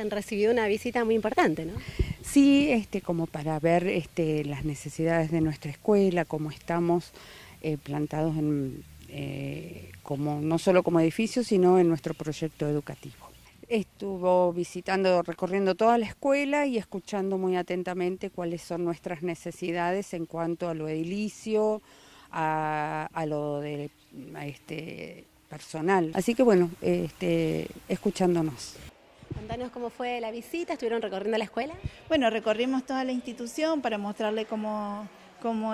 Han recibido una visita muy importante, ¿no? Sí, este, como para ver este, las necesidades de nuestra escuela, cómo estamos eh, plantados en, eh, como, no solo como edificio, sino en nuestro proyecto educativo estuvo visitando, recorriendo toda la escuela y escuchando muy atentamente cuáles son nuestras necesidades en cuanto a lo edilicio, a, lo de este, personal. Así que bueno, este, escuchándonos cómo fue la visita, estuvieron recorriendo la escuela. Bueno, recorrimos toda la institución para mostrarle cómo,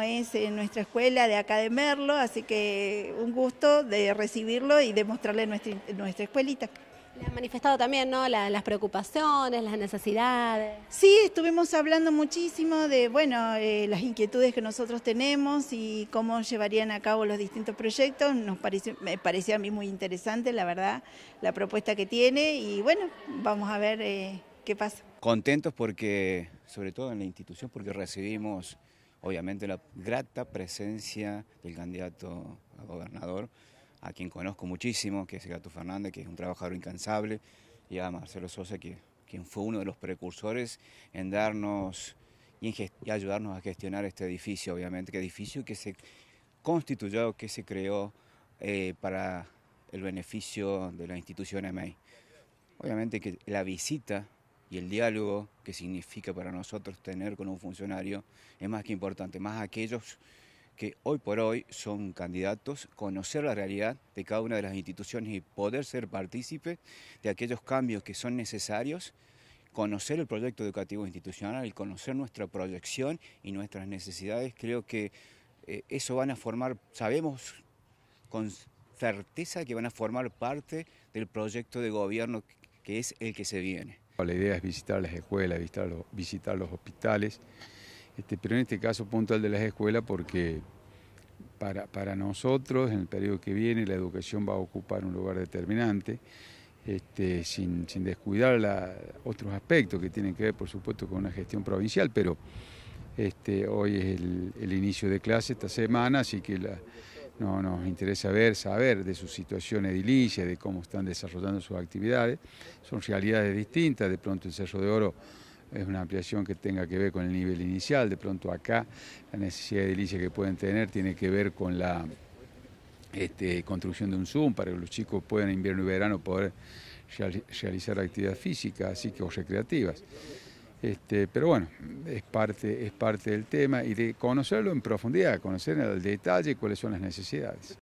es eh, nuestra escuela de acá de Merlo, así que un gusto de recibirlo y de mostrarle nuestra escuelita. Le han manifestado también las preocupaciones, las necesidades. Sí, estuvimos hablando muchísimo de bueno, eh, las inquietudes que nosotros tenemos y cómo llevarían a cabo los distintos proyectos. Nos pareció, me parecía a mí muy interesante, la verdad, la propuesta que tiene y bueno, vamos a ver eh, qué pasa. Contentos porque, sobre todo en la institución, porque recibimos obviamente la grata presencia del candidato a gobernador a quien conozco muchísimo, que es Gato Fernández, que es un trabajador incansable, y a Marcelo Sosa, que, quien fue uno de los precursores en darnos y, ayudarnos a gestionar este edificio, obviamente, que edificio que se constituyó, que se creó eh, para el beneficio de la institución EMEI. Obviamente que la visita y el diálogo que significa para nosotros tener con un funcionario es más que importante, más aquellos que hoy por hoy son candidatos, conocer la realidad de cada una de las instituciones y poder ser partícipe de aquellos cambios que son necesarios, conocer el proyecto educativo institucional, conocer nuestra proyección y nuestras necesidades, creo que eh, eso van a formar, sabemos con certeza que van a formar parte del proyecto de gobierno que es el que se viene. La idea es visitar las escuelas, visitar los, visitar los hospitales. Este, pero en este caso puntual de las escuelas porque para, nosotros en el periodo que viene la educación va a ocupar un lugar determinante, este, sin, sin, descuidar otros aspectos que tienen que ver por supuesto con una gestión provincial, pero este, hoy es el, inicio de clase esta semana, así que no, nos interesa ver, saber de su situación edilicia, de cómo están desarrollando sus actividades. Son realidades distintas, de pronto el Cerro de Oro es una ampliación que tenga que ver con el nivel inicial, de pronto acá la necesidad de edilicia que pueden tener tiene que ver con la este, construcción de un Zoom para que los chicos puedan en invierno y verano poder realizar actividad física, así que o recreativas. Este, pero bueno, es parte, es parte del tema y de conocerlo en profundidad, conocer en el detalle cuáles son las necesidades.